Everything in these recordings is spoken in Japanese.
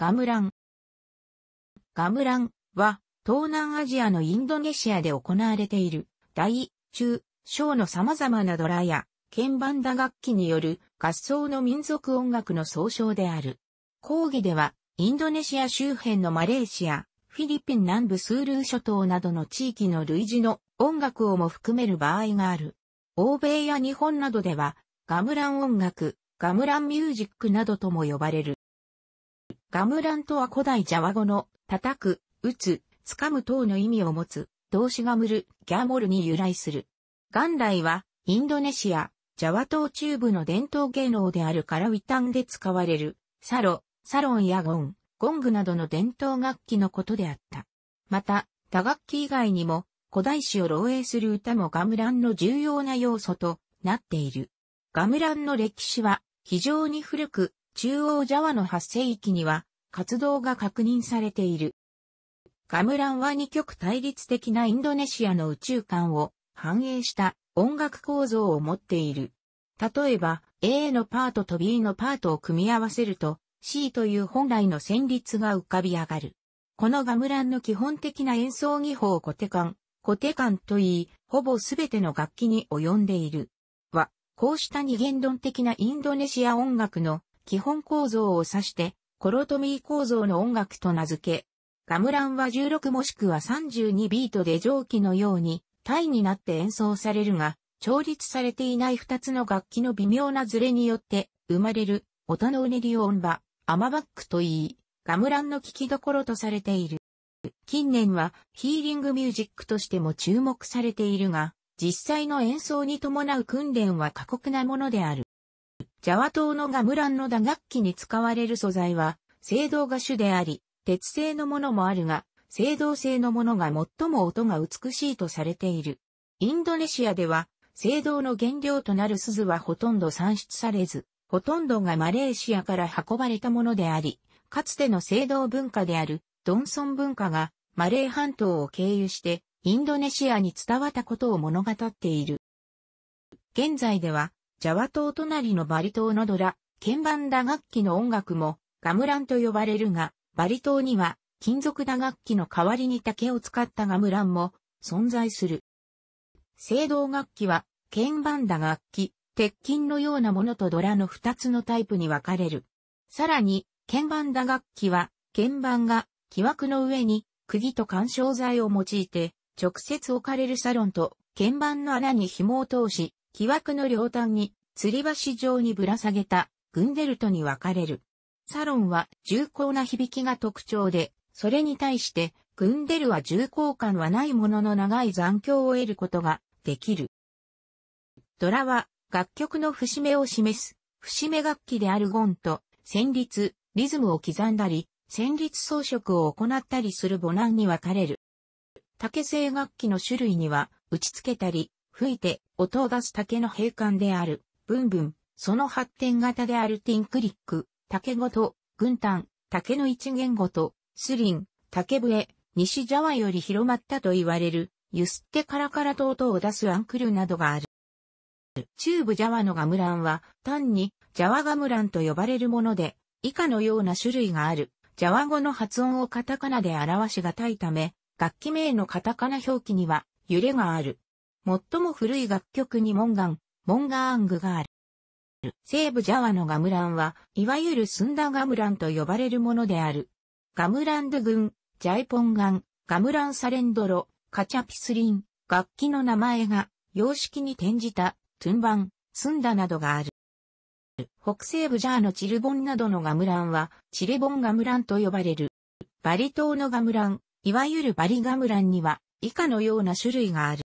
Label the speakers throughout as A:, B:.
A: ガムラン。ガムランは、東南アジアのインドネシアで行われている、大、中、小の様々なドラや、鍵盤打楽器による合奏の民族音楽の総称である。講義では、インドネシア周辺のマレーシア、フィリピン南部スールー諸島などの地域の類似の音楽をも含める場合がある。欧米や日本などでは、ガムラン音楽、ガムランミュージックなどとも呼ばれる。ガムランとは古代ジャワ語の、叩く、打つ、掴む等の意味を持つ、動詞ガムル、ギャモルに由来する。元来は、インドネシア、ジャワ島中部の伝統芸能であるカラウィタンで使われる、サロ、サロンやゴン、ゴングなどの伝統楽器のことであった。また、打楽器以外にも、古代史を漏洩する歌もガムランの重要な要素となっている。ガムランの歴史は非常に古く、中央ジャワの発生域には活動が確認されている。ガムランは二極対立的なインドネシアの宇宙観を反映した音楽構造を持っている。例えば A のパートと B のパートを組み合わせると C という本来の旋律が浮かび上がる。このガムランの基本的な演奏技法をコテカン、コテカンと言い、ほぼすべての楽器に及んでいる。は、こうした二元論的なインドネシア音楽の基本構造を指して、コロトミー構造の音楽と名付け、ガムランは16もしくは32ビートで上記のように、タイになって演奏されるが、調律されていない2つの楽器の微妙なズレによって生まれる音のうねり音場、アマバックと言い、ガムランの聞きどころとされている。近年はヒーリングミュージックとしても注目されているが、実際の演奏に伴う訓練は過酷なものである。ジャワ島のガムランの打楽器に使われる素材は、青銅が主であり、鉄製のものもあるが、青銅製のものが最も音が美しいとされている。インドネシアでは、青銅の原料となる鈴はほとんど産出されず、ほとんどがマレーシアから運ばれたものであり、かつての青銅文化であるドンソン文化がマレー半島を経由してインドネシアに伝わったことを物語っている。現在ではジャワ島隣のバリ島のドラ、鍵盤打楽器の音楽もガムランと呼ばれるが、バリ島には金属打楽器の代わりに竹を使ったガムランも存在する。青銅楽器は鍵盤打楽器、鉄筋のようなものとドラの二つのタイプに分かれる。さらに、鍵盤打楽器は、鍵盤が木枠の上に釘と干渉材を用いて直接置かれるサロンと鍵盤の穴に紐を通し、木枠の両端に、吊り橋状にぶら下げた、グンデルトに分かれる。サロンは重厚な響きが特徴で、それに対して、グンデルは重厚感はないものの長い残響を得ることができる。ドラは楽曲の節目を示す、節目楽器であるゴンと、旋律、リズムを刻んだり、旋律装飾を行ったりするボナンに分かれる。竹製楽器の種類には、打ち付けたり、吹いて音を出す竹の閉館である、ブンブン、その発展型であるティンクリック、竹ごと、軍丹、竹の一元ごと、スリン、竹笛、西ジャワより広まったと言われる、ゆすってカラカラと音を出すアンクルなどがある。チューブジャワのガムランは、単に、ジャワガムランと呼ばれるもので、以下のような種類がある。ジャワ語の発音をカタカナで表しがたいため、楽器名のカタカナ表記には、揺れがある。最も古い楽曲にモンガン、モンガーングがある。西部ジャワのガムランは、いわゆるスンダガムランと呼ばれるものである。ガムランド軍、ジャイポンガン、ガムランサレンドロ、カチャピスリン、楽器の名前が、様式に転じた、トゥンバン、スンダなどがある。北西部ジャーのチルボンなどのガムランは、チレボンガムランと呼ばれる。バリ島のガムラン、いわゆるバリガムランには、以下のような種類がある。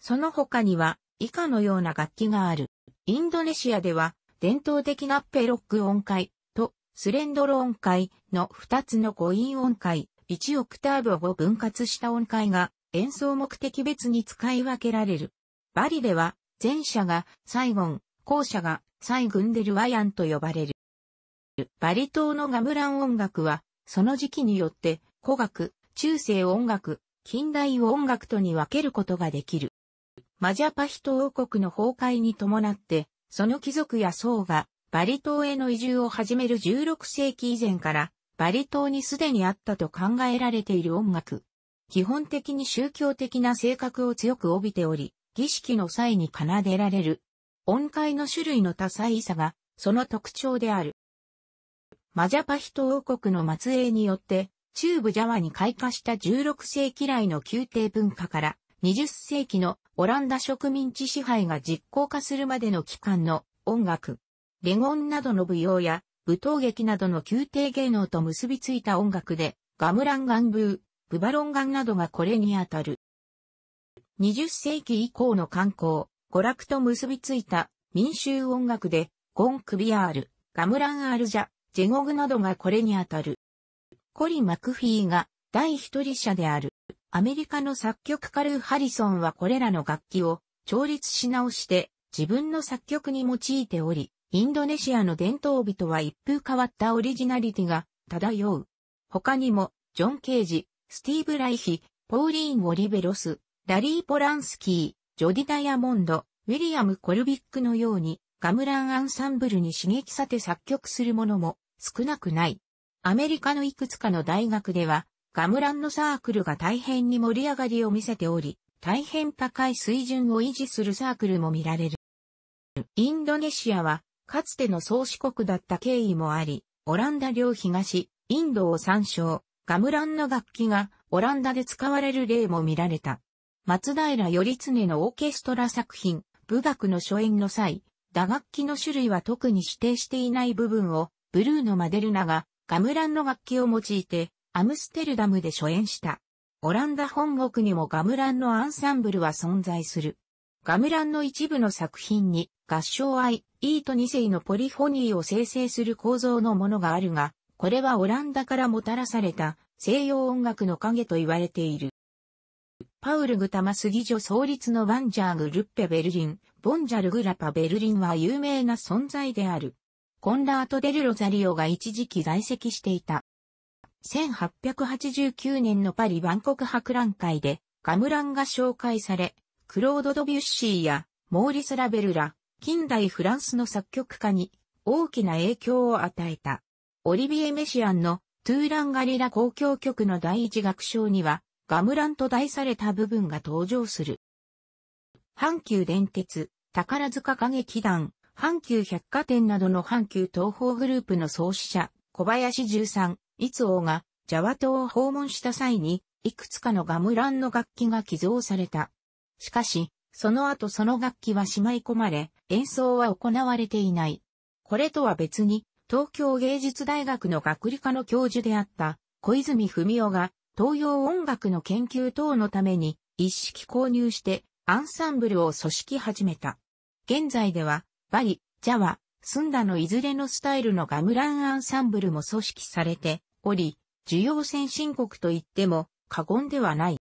A: その他には以下のような楽器がある。インドネシアでは伝統的なペロック音階とスレンドロ音階の2つの五音音階、1オクターブを分割した音階が演奏目的別に使い分けられる。バリでは前者がサイゴン、後者がサイグンデルワヤンと呼ばれる。バリ島のガムラン音楽はその時期によって古楽、中世音楽、近代音楽とに分けることができる。マジャパヒト王国の崩壊に伴って、その貴族や僧がバリ島への移住を始める16世紀以前から、バリ島にすでにあったと考えられている音楽。基本的に宗教的な性格を強く帯びており、儀式の際に奏でられる。音階の種類の多彩さが、その特徴である。マジャパヒト王国の末裔によって、中部ジャワに開花した16世紀来の宮廷文化から、20世紀のオランダ植民地支配が実効化するまでの期間の音楽、レゴンなどの舞踊や舞踏劇などの宮廷芸能と結びついた音楽で、ガムランガンブー、ブバロンガンなどがこれにあたる。20世紀以降の観光、娯楽と結びついた民衆音楽で、ゴン・クビアール、ガムラン・アルジャ、ジェゴグなどがこれにあたる。コリ・マクフィーが第一人者である。アメリカの作曲家ルー・ハリソンはこれらの楽器を調律し直して自分の作曲に用いており、インドネシアの伝統美とは一風変わったオリジナリティが漂う。他にも、ジョン・ケージ、スティーブ・ライヒ、ポーリーン・オリベロス、ラリー・ポランスキー、ジョディ・ダイヤモンド、ウィリアム・コルビックのように、ガムランアンサンブルに刺激さて作曲するものも少なくない。アメリカのいくつかの大学では、ガムランのサークルが大変に盛り上がりを見せており、大変高い水準を維持するサークルも見られる。インドネシアは、かつての宗主国だった経緯もあり、オランダ領東、インドを参照、ガムランの楽器がオランダで使われる例も見られた。松平頼常のオーケストラ作品、舞楽の初演の際、打楽器の種類は特に指定していない部分を、ブルーのマデルナがガムランの楽器を用いてアムステルダムで初演した。オランダ本国にもガムランのアンサンブルは存在する。ガムランの一部の作品に合唱愛、イート2世のポリフォニーを生成する構造のものがあるが、これはオランダからもたらされた西洋音楽の影と言われている。パウル・グタマスギジョ創立のワンジャーグ・ルッペ・ベルリン、ボンジャル・グラパ・ベルリンは有名な存在である。コンラート・デル・ロザリオが一時期在籍していた。1889年のパリ万国博覧会でガムランが紹介され、クロード・ドビュッシーやモーリス・ラベルら、近代フランスの作曲家に大きな影響を与えた。オリビエ・メシアンのトゥーランガリラ公共曲の第一楽章には、ガムランと題された部分が登場する。阪急電鉄、宝塚歌劇団、阪急百貨店などの阪急東宝グループの創始者、小林十三、つ王がジャワ島を訪問した際に、いくつかのガムランの楽器が寄贈された。しかし、その後その楽器はしまい込まれ、演奏は行われていない。これとは別に、東京芸術大学の学理科の教授であった小泉文夫が東洋音楽の研究等のために一式購入してアンサンブルを組織始めた。現在ではバリ、ジャワ、スンダのいずれのスタイルのガムランアンサンブルも組織されており、需要先進国と言っても過言ではない。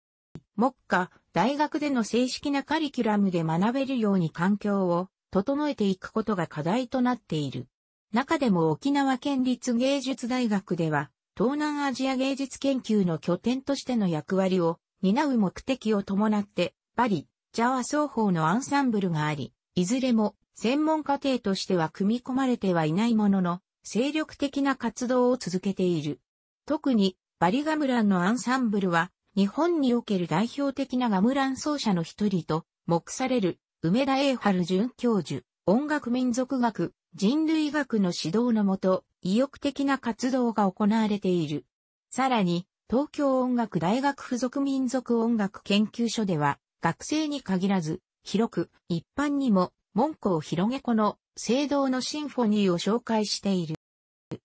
A: 目下、大学での正式なカリキュラムで学べるように環境を整えていくことが課題となっている。中でも沖縄県立芸術大学では、東南アジア芸術研究の拠点としての役割を担う目的を伴って、パリ、ジャワ双方のアンサンブルがあり、いずれも専門家庭としては組み込まれてはいないものの、精力的な活動を続けている。特に、バリガムランのアンサンブルは、日本における代表的なガムラン奏者の一人と、目される、梅田栄春准教授、音楽民族学、人類学の指導のもと、意欲的な活動が行われている。さらに、東京音楽大学附属民族音楽研究所では、学生に限らず、広く、一般にも、門を広げこの聖堂のシンフォニーを紹介している。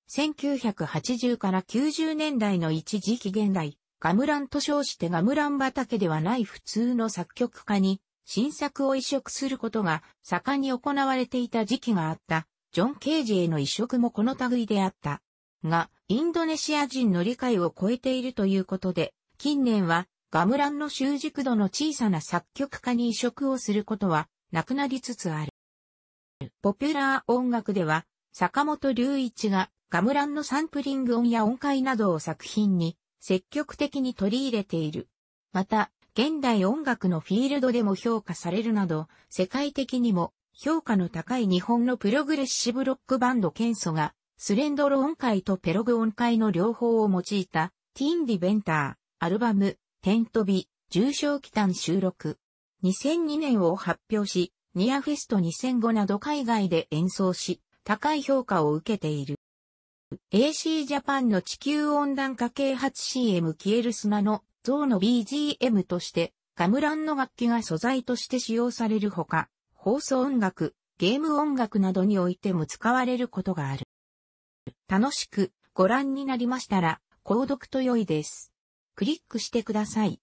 A: 1980から90年代の一時期現代、ガムランと称してガムラン畑ではない普通の作曲家に新作を移植することが盛んに行われていた時期があった。ジョン・ケージへの移植もこの類であった。が、インドネシア人の理解を超えているということで、近年はガムランの習熟度の小さな作曲家に移植をすることはなくなりつつある。ポピュラー音楽では、坂本隆一がガムランのサンプリング音や音階などを作品に積極的に取り入れている。また、現代音楽のフィールドでも評価されるなど、世界的にも評価の高い日本のプログレッシブロックバンドケンソが、スレンドロ音階とペログ音階の両方を用いた、ティーンディベンター、アルバム、テントビ、重症期間収録。2002年を発表し、ニアフェスト2005など海外で演奏し、高い評価を受けている。AC ジャパンの地球温暖化啓発 CM 消える砂の像の BGM として、ガムランの楽器が素材として使用されるほか、放送音楽、ゲーム音楽などにおいても使われることがある。楽しくご覧になりましたら、購読と良いです。クリックしてください。